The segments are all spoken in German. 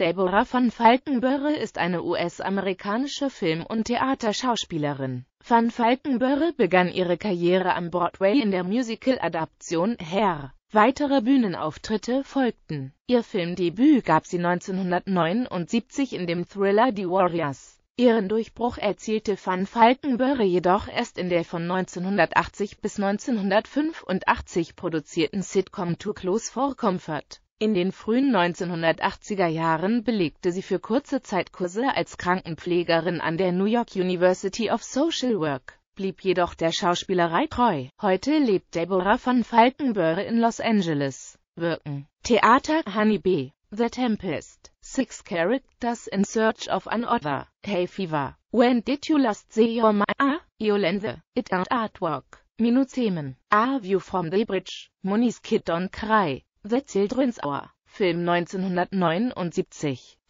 Deborah van Falkenböre ist eine US-amerikanische Film- und Theaterschauspielerin. Van Falkenböre begann ihre Karriere am Broadway in der Musical-Adaption Herr. Weitere Bühnenauftritte folgten. Ihr Filmdebüt gab sie 1979 in dem Thriller Die Warriors. Ihren Durchbruch erzielte Van Falkenböre jedoch erst in der von 1980 bis 1985 produzierten Sitcom Too Close for Comfort. In den frühen 1980er Jahren belegte sie für kurze Zeit Kurse als Krankenpflegerin an der New York University of Social Work, blieb jedoch der Schauspielerei treu. Heute lebt Deborah von Falkenböre in Los Angeles. Wirken Theater Honey Bee The Tempest Six Characters in Search of an Other Hey Fever When Did You Last See Your Ma? Ah, Yolande It Art Artwork Minuzemen A View from the Bridge Munis Kid Don't Cry Wetzel Children's Film 1979,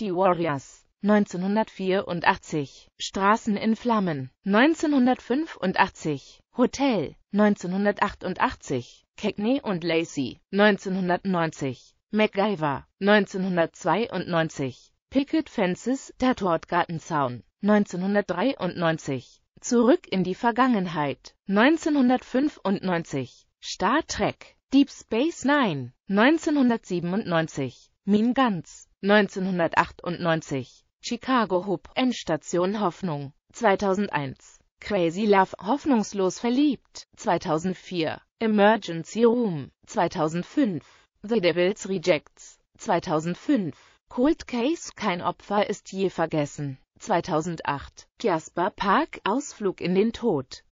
Die Warriors, 1984, Straßen in Flammen, 1985, Hotel, 1988, Cagney und Lacey, 1990, MacGyver, 1992, Picket Fences, Der Tortgartenzaun, 1993, Zurück in die Vergangenheit, 1995, Star Trek, Deep Space Nine 1997, Mean Guns 1998, Chicago Hoop, Endstation Hoffnung 2001, Crazy Love Hoffnungslos verliebt 2004, Emergency Room 2005, The Devil's Rejects 2005, Cold Case Kein Opfer ist je vergessen 2008, Jasper Park Ausflug in den Tod